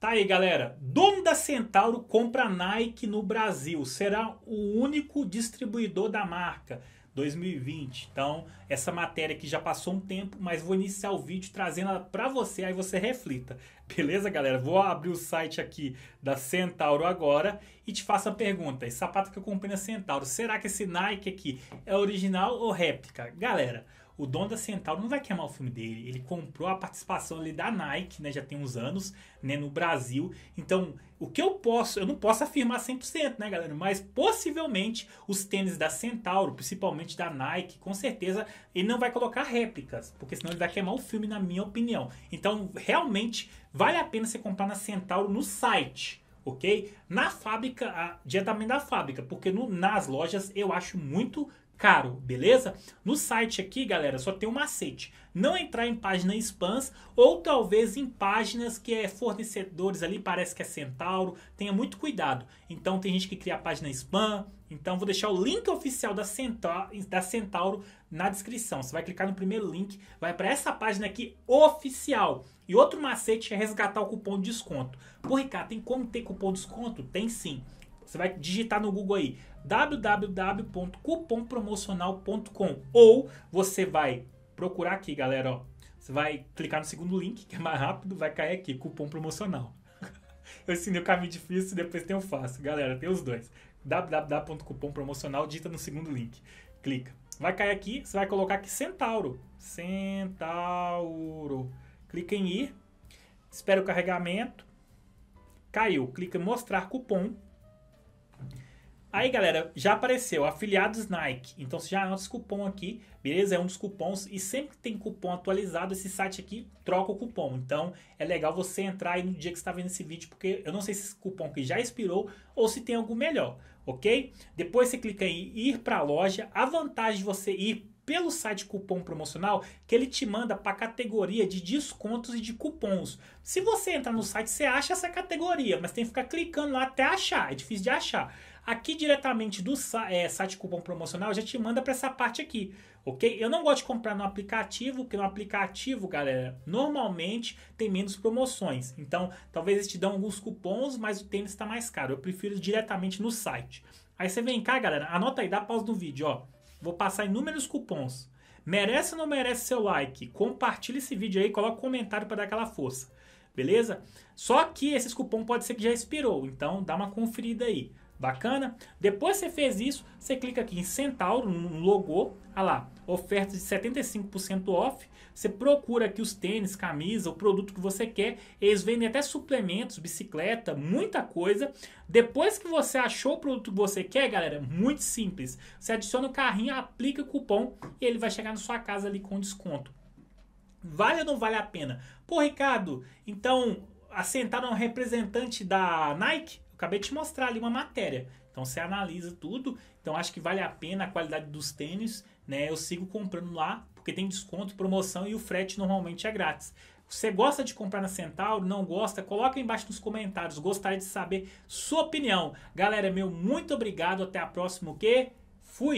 Tá aí, galera. Dono da Centauro compra Nike no Brasil. Será o único distribuidor da marca 2020. Então, essa matéria aqui já passou um tempo, mas vou iniciar o vídeo trazendo ela para você, aí você reflita. Beleza, galera? Vou abrir o site aqui da Centauro agora e te faço a pergunta. Esse sapato que eu comprei na Centauro, será que esse Nike aqui é original ou réplica? Galera, o dono da Centauro não vai queimar o filme dele. Ele comprou a participação ali da Nike, né? Já tem uns anos, né? No Brasil. Então, o que eu posso... Eu não posso afirmar 100%, né, galera? Mas, possivelmente, os tênis da Centauro, principalmente da Nike, com certeza, ele não vai colocar réplicas. Porque senão ele vai queimar o filme, na minha opinião. Então, realmente, vale a pena você comprar na Centauro no site, ok? Na fábrica, diretamente da fábrica. Porque no, nas lojas, eu acho muito caro, beleza? No site aqui, galera, só tem um macete. Não entrar em páginas spams ou talvez em páginas que é fornecedores ali, parece que é Centauro. Tenha muito cuidado. Então tem gente que cria a página spam. Então vou deixar o link oficial da Centauro, da Centauro na descrição. Você vai clicar no primeiro link, vai para essa página aqui oficial. E outro macete é resgatar o cupom de desconto. Por Ricardo, tem como ter cupom de desconto? Tem sim. Você vai digitar no Google aí www.cupompromocional.com ou você vai procurar aqui, galera, ó. Você vai clicar no segundo link, que é mais rápido, vai cair aqui, cupom promocional. Eu ensinei o caminho difícil, depois tem o fácil. Galera, tem os dois. www.cupompromocional digita no segundo link. Clica. Vai cair aqui, você vai colocar aqui Centauro. Centauro. Clica em ir. Espera o carregamento. Caiu. Clica em mostrar cupom. Aí, galera, já apareceu afiliados Nike. Então você já anota esse cupom aqui, beleza? É um dos cupons e sempre que tem cupom atualizado, esse site aqui troca o cupom. Então é legal você entrar aí no dia que está vendo esse vídeo, porque eu não sei se esse cupom que já expirou ou se tem algum melhor, ok? Depois você clica em ir para a loja. A vantagem de você ir pelo site cupom promocional que ele te manda para a categoria de descontos e de cupons. Se você entrar no site, você acha essa categoria, mas tem que ficar clicando lá até achar, é difícil de achar. Aqui diretamente do é, site cupom promocional já te manda para essa parte aqui, ok? Eu não gosto de comprar no aplicativo, porque no aplicativo, galera, normalmente tem menos promoções. Então, talvez eles te dão alguns cupons, mas o tênis está mais caro. Eu prefiro diretamente no site. Aí você vem cá, galera, anota aí, dá pausa no vídeo, ó. Vou passar inúmeros cupons. Merece ou não merece seu like? Compartilha esse vídeo aí, coloca um comentário para dar aquela força. Beleza? Só que esses cupom pode ser que já expirou, então dá uma conferida aí. Bacana? Depois você fez isso, você clica aqui em Centauro, no logo, ah lá, ofertas de 75% off. Você procura aqui os tênis, camisa, o produto que você quer. Eles vendem até suplementos, bicicleta, muita coisa. Depois que você achou o produto que você quer, galera, muito simples. Você adiciona o carrinho, aplica o cupom e ele vai chegar na sua casa ali com desconto. Vale ou não vale a pena? Pô, Ricardo, então assentaram um representante da Nike. Eu acabei de te mostrar ali uma matéria. Então você analisa tudo. Então acho que vale a pena a qualidade dos tênis, né? Eu sigo comprando lá porque tem desconto, promoção e o frete normalmente é grátis. Você gosta de comprar na Centauro? Não gosta? Coloca aí embaixo nos comentários. Gostaria de saber sua opinião. Galera, meu muito obrigado. Até a próxima. O quê? Fui.